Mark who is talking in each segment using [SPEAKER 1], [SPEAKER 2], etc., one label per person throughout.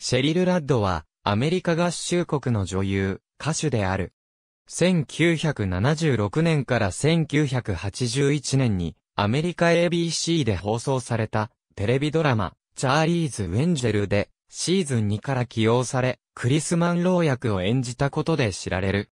[SPEAKER 1] シェリル・ラッドは、アメリカ合衆国の女優、歌手である。1976年から1981年に、アメリカ ABC で放送された、テレビドラマ、チャーリーズ・ウェンジェルで、シーズン2から起用され、クリス・マンロー役を演じたことで知られる。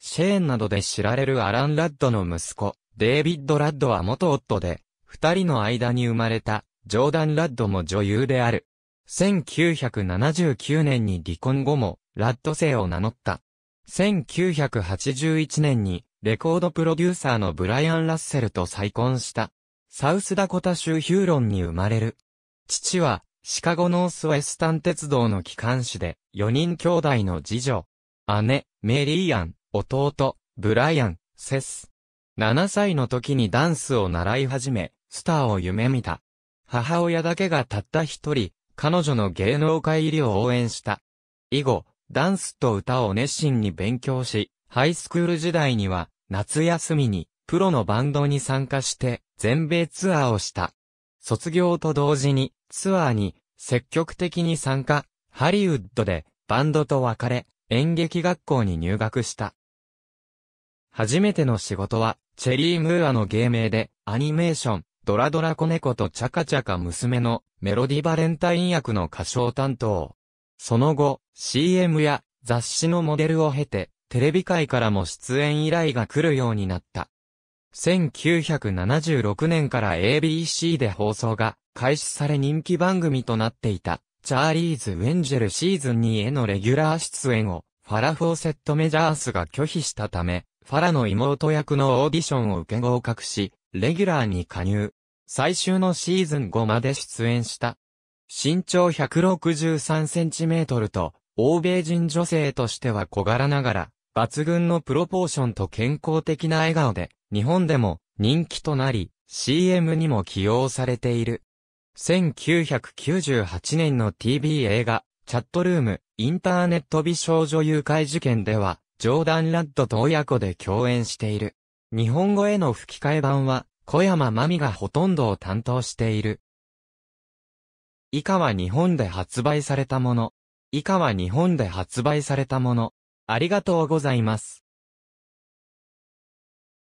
[SPEAKER 1] シェーンなどで知られるアラン・ラッドの息子、デイビッド・ラッドは元夫で、二人の間に生まれた、ジョーダン・ラッドも女優である。1979年に離婚後も、ラッド生を名乗った。1981年に、レコードプロデューサーのブライアン・ラッセルと再婚した。サウスダコタ州ヒューロンに生まれる。父は、シカゴノースウェスタン鉄道の機関士で、4人兄弟の次女。姉、メリーアン、弟、ブライアン、セス。7歳の時にダンスを習い始め、スターを夢見た。母親だけがたった一人、彼女の芸能界入りを応援した。以後、ダンスと歌を熱心に勉強し、ハイスクール時代には、夏休みに、プロのバンドに参加して、全米ツアーをした。卒業と同時に、ツアーに、積極的に参加、ハリウッドで、バンドと別れ、演劇学校に入学した。初めての仕事は、チェリー・ムーアの芸名で、アニメーション、ドラドラ子猫とチャカチャカ娘のメロディバレンタイン役の歌唱担当。その後、CM や雑誌のモデルを経て、テレビ界からも出演依頼が来るようになった。1976年から ABC で放送が開始され人気番組となっていた、チャーリーズ・ウェンジェルシーズン2へのレギュラー出演を、ファラ・フォーセット・メジャースが拒否したため、ファラの妹役のオーディションを受け合格し、レギュラーに加入。最終のシーズン後まで出演した。身長163センチメートルと、欧米人女性としては小柄ながら、抜群のプロポーションと健康的な笑顔で、日本でも人気となり、CM にも起用されている。1998年の TV 映画、チャットルーム、インターネット美少女誘拐事件では、ジョーダン・ラッドと親子で共演している。日本語への吹き替え版は、小山真美がほとんどを担当している。以下は日本で発売されたもの。以下は日本で発売されたもの。ありがとうございます。